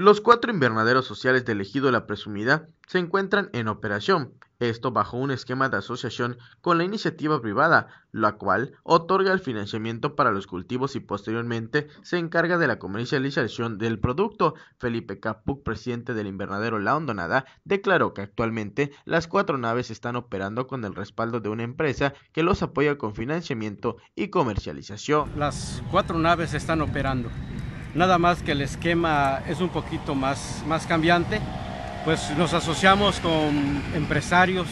Los cuatro invernaderos sociales de Elegido La Presumida se encuentran en operación, esto bajo un esquema de asociación con la iniciativa privada, la cual otorga el financiamiento para los cultivos y posteriormente se encarga de la comercialización del producto. Felipe Capuc, presidente del invernadero La Hondonada, declaró que actualmente las cuatro naves están operando con el respaldo de una empresa que los apoya con financiamiento y comercialización. Las cuatro naves están operando nada más que el esquema es un poquito más, más cambiante, pues nos asociamos con empresarios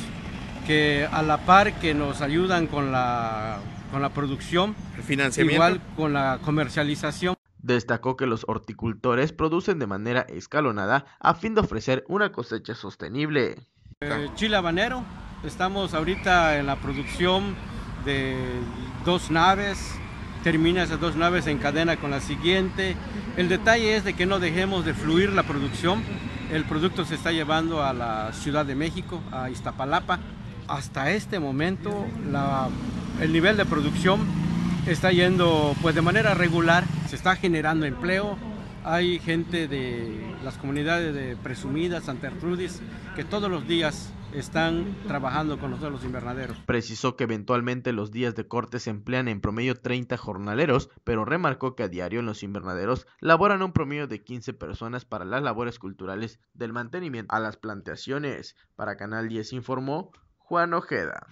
que a la par que nos ayudan con la, con la producción, el financiamiento. igual con la comercialización. Destacó que los horticultores producen de manera escalonada a fin de ofrecer una cosecha sostenible. Eh, chile habanero, estamos ahorita en la producción de dos naves, termina esas dos naves en cadena con la siguiente. El detalle es de que no dejemos de fluir la producción. El producto se está llevando a la Ciudad de México, a Iztapalapa. Hasta este momento el nivel de producción está yendo pues de manera regular, se está generando empleo, hay gente de las comunidades de presumidas, Santa Cruzis, que todos los días están trabajando con nosotros los invernaderos. Precisó que eventualmente los días de corte se emplean en promedio 30 jornaleros, pero remarcó que a diario en los invernaderos laboran un promedio de 15 personas para las labores culturales del mantenimiento a las plantaciones. Para Canal 10 informó Juan Ojeda.